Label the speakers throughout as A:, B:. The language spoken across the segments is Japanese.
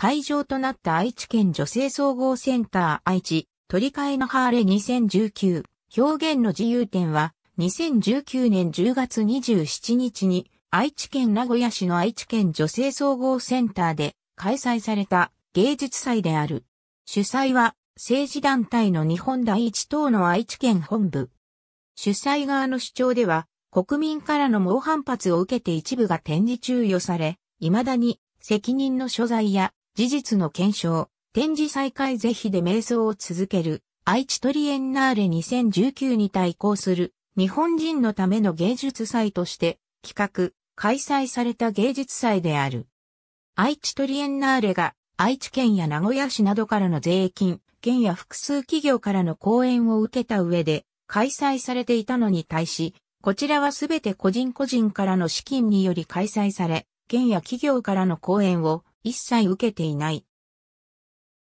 A: 会場となった愛知県女性総合センター愛知取り替えのハーレ2019表現の自由展は2019年10月27日に愛知県名古屋市の愛知県女性総合センターで開催された芸術祭である。主催は政治団体の日本第一党の愛知県本部。主催側の主張では国民からの猛反発を受けて一部が展示中与され、未だに責任の所在や事実の検証、展示再開是非で瞑想を続ける、愛知トリエンナーレ2019に対抗する、日本人のための芸術祭として、企画、開催された芸術祭である。愛知トリエンナーレが、愛知県や名古屋市などからの税金、県や複数企業からの講演を受けた上で、開催されていたのに対し、こちらはすべて個人個人からの資金により開催され、県や企業からの講演を一切受けていない。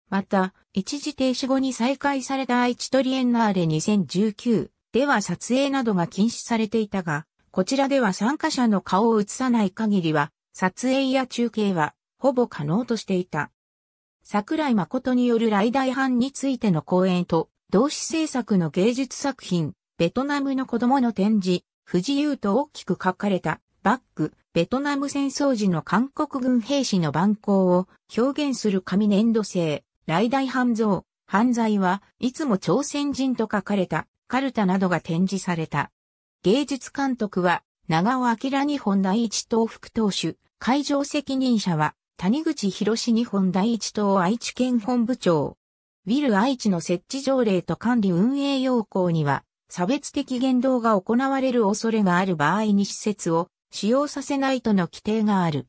A: また、一時停止後に再開された愛知トリエンナーレ2019では撮影などが禁止されていたが、こちらでは参加者の顔を映さない限りは、撮影や中継はほぼ可能としていた。桜井誠による来大班についての講演と、同志制作の芸術作品、ベトナムの子供の展示、不自由と大きく書かれた、バック、ベトナム戦争時の韓国軍兵士の蛮行を表現する紙粘土製、雷大半蔵、犯罪はいつも朝鮮人と書かれたカルタなどが展示された。芸術監督は長尾明日本第一党副党首、会場責任者は谷口博士日本第一党愛知県本部長。ウィル愛知の設置条例と管理運営要項には、差別的言動が行われる恐れがある場合に施設を使用させないとの規定がある。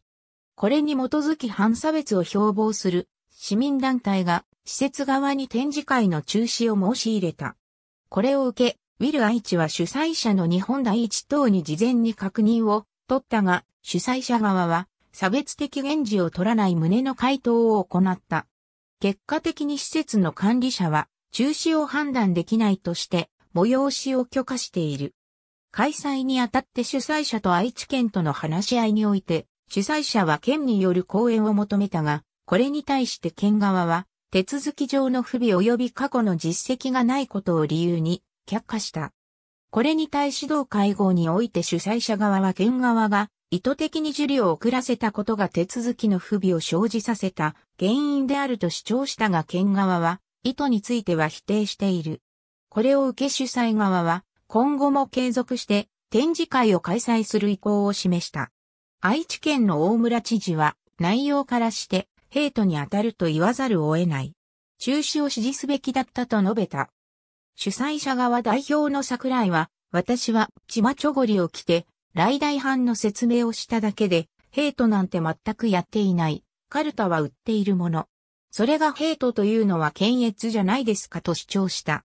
A: これに基づき反差別を標榜する市民団体が施設側に展示会の中止を申し入れた。これを受け、ウィル愛知は主催者の日本第一党に事前に確認を取ったが、主催者側は差別的言事を取らない旨の回答を行った。結果的に施設の管理者は中止を判断できないとして催しを許可している。開催にあたって主催者と愛知県との話し合いにおいて、主催者は県による講演を求めたが、これに対して県側は、手続き上の不備及び過去の実績がないことを理由に却下した。これに対し同会合において主催者側は県側が意図的に受理を遅らせたことが手続きの不備を生じさせた原因であると主張したが県側は意図については否定している。これを受け主催側は今後も継続して展示会を開催する意向を示した。愛知県の大村知事は内容からしてヘイトに当たると言わざるを得ない。中止を指示すべきだったと述べた。主催者側代表の桜井は、私はチマチョゴリを着て、来大班の説明をしただけで、ヘイトなんて全くやっていない。カルタは売っているもの。それがヘイトというのは検閲じゃないですかと主張した。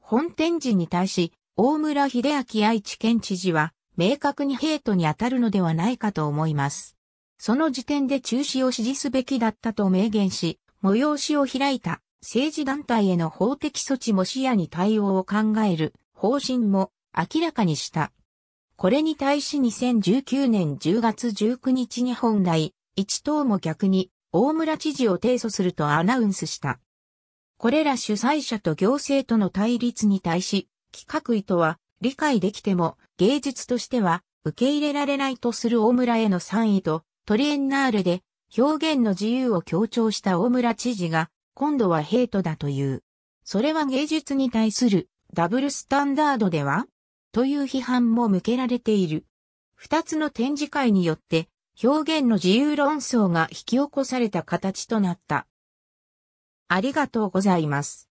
A: 本展示に対し、大村秀明愛知県知事は、明確にヘイトに当たるのではないかと思います。その時点で中止を指示すべきだったと明言し、催しを開いた政治団体への法的措置も視野に対応を考える方針も明らかにした。これに対し2019年10月19日に本来、一党も逆に大村知事を提訴するとアナウンスした。これら主催者と行政との対立に対し、企画意図は理解できても芸術としては受け入れられないとする大村への賛意とトリエンナーレで表現の自由を強調した大村知事が今度はヘイトだという。それは芸術に対するダブルスタンダードではという批判も向けられている。二つの展示会によって表現の自由論争が引き起こされた形となった。ありがとうございます。